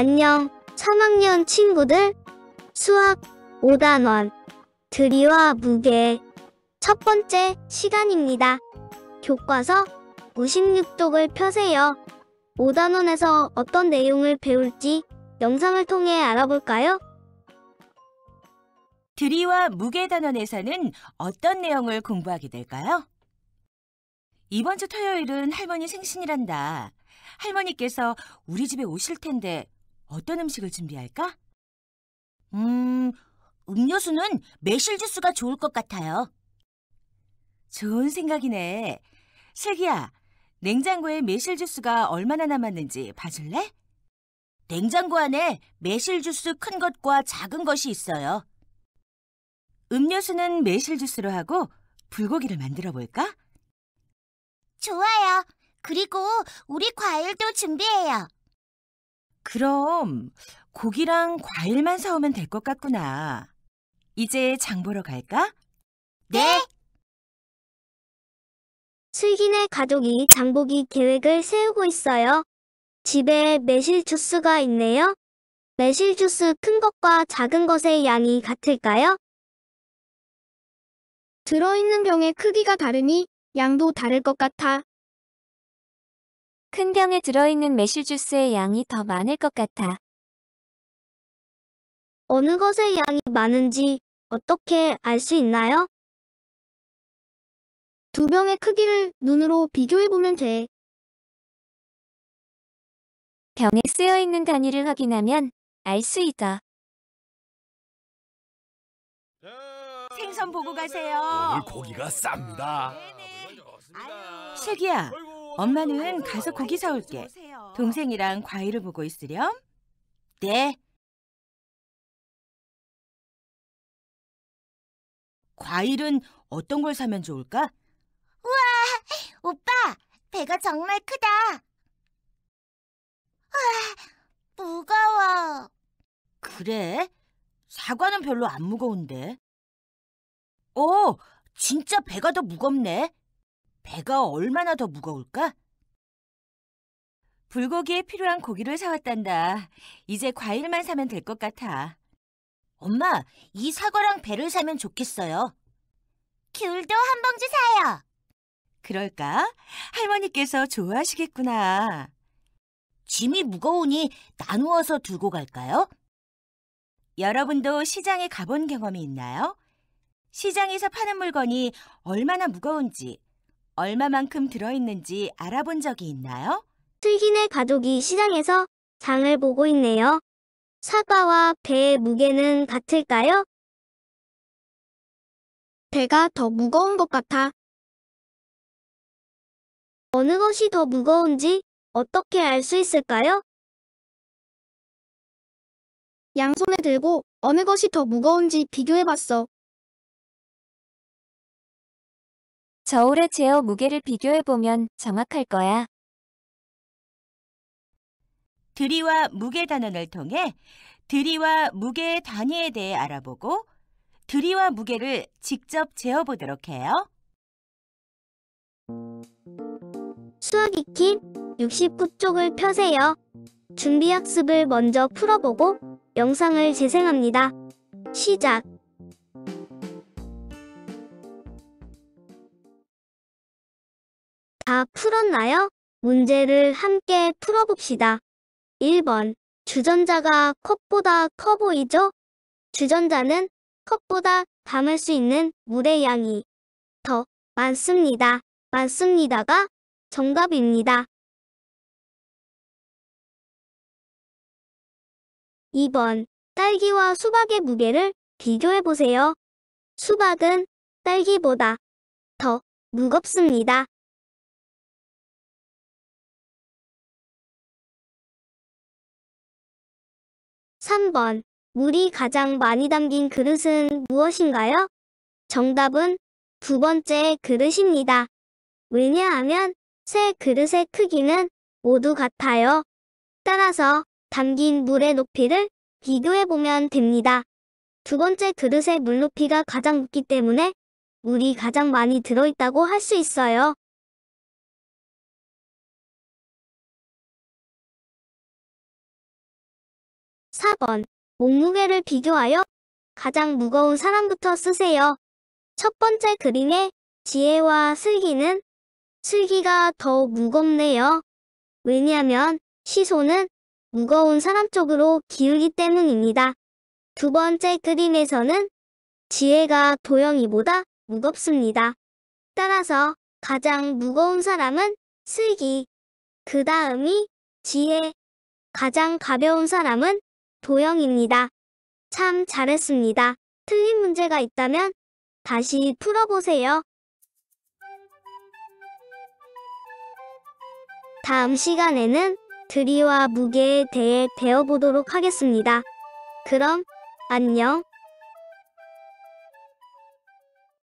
안녕, 3학년 친구들. 수학 5단원. 드리와 무게. 첫 번째 시간입니다. 교과서 5 6독을 펴세요. 5단원에서 어떤 내용을 배울지 영상을 통해 알아볼까요? 드리와 무게 단원에서는 어떤 내용을 공부하게 될까요? 이번 주 토요일은 할머니 생신이란다. 할머니께서 우리 집에 오실 텐데 어떤 음식을 준비할까? 음, 음료수는 매실 주스가 좋을 것 같아요. 좋은 생각이네. 슬기야, 냉장고에 매실 주스가 얼마나 남았는지 봐줄래? 냉장고 안에 매실 주스 큰 것과 작은 것이 있어요. 음료수는 매실 주스로 하고 불고기를 만들어 볼까? 좋아요. 그리고 우리 과일도 준비해요. 그럼 고기랑 과일만 사오면 될 것 같구나. 이제 장 보러 갈까? 네. 네. 슬기네 가족이 장보기 계획을 세우고 있어요. 집에 매실 주스가 있네요. 매실 주스 큰 것과 작은 것의 양이 같을까요? 들어있는 병의 크기가 다르니 양도 다를 것 같아 큰 병에 들어있는 매실 주스의 양이 더 많을 것 같아. 어느 것의 양이 많은지 어떻게 알 수 있나요? 두 병의 크기를 눈으로 비교해보면 돼. 병에 쓰여있는 단위를 확인하면 알 수 있다. 생선 보고 가세요. 오늘 고기가 쌉니다. 슬기야, 네, 네. 엄마는 가서 고기 사올게. 동생이랑 과일을 보고 있으렴. 네. 과일은 어떤 걸 사면 좋을까? 우와, 오빠, 배가 정말 크다. 우와, 무거워. 그래? 사과는 별로 안 무거운데. 오, 진짜 배가 더 무겁네. 배가 얼마나 더 무거울까? 불고기에 필요한 고기를 사왔단다. 이제 과일만 사면 될 것 같아. 엄마, 이 사과랑 배를 사면 좋겠어요. 귤도 한 봉지 사요. 그럴까? 할머니께서 좋아하시겠구나. 짐이 무거우니 나누어서 들고 갈까요? 여러분도 시장에 가본 경험이 있나요? 시장에서 파는 물건이 얼마나 무거운지 얼마만큼 들어있는지 알아본 적이 있나요? 슬기네 가족이 시장에서 장을 보고 있네요. 사과와 배의 무게는 같을까요? 배가 더 무거운 것 같아. 어느 것이 더 무거운지 어떻게 알 수 있을까요? 양손에 들고 어느 것이 더 무거운지 비교해봤어. 저울의 제어 무게를 비교해보면 정확할 거야. 들이와 무게 단원을 통해 들이와 무게의 단위에 대해 알아보고 들이와 무게를 직접 재어보도록 해요. 수학 익힘 69쪽을 펴세요. 준비학습을 먼저 풀어보고 영상을 재생합니다. 시작! 다 풀었나요? 문제를 함께 풀어봅시다. 1번. 주전자가 컵보다 커 보이죠? 주전자는 컵보다 담을 수 있는 물의 양이 더 많습니다. 많습니다가 정답입니다. 2번. 딸기와 수박의 무게를 비교해보세요. 수박은 딸기보다 더 무겁습니다. 3번. 물이 가장 많이 담긴 그릇은 무엇인가요? 정답은 두 번째 그릇입니다. 왜냐하면 세 그릇의 크기는 모두 같아요. 따라서 담긴 물의 높이를 비교해보면 됩니다. 두 번째 그릇의 물 높이가 가장 높기 때문에 물이 가장 많이 들어있다고 할 수 있어요. 4번. 몸무게를 비교하여 가장 무거운 사람부터 쓰세요. 첫 번째 그림의 지혜와 슬기는 슬기가 더 무겁네요. 왜냐하면 시소는 무거운 사람 쪽으로 기울기 때문입니다. 두 번째 그림에서는 지혜가 도영이보다 무겁습니다. 따라서 가장 무거운 사람은 슬기, 그 다음이 지혜, 가장 가벼운 사람은 도형입니다. 참 잘했습니다. 틀린 문제가 있다면 다시 풀어보세요. 다음 시간에는 드리와 무게에 대해 배워보도록 하겠습니다. 그럼 안녕.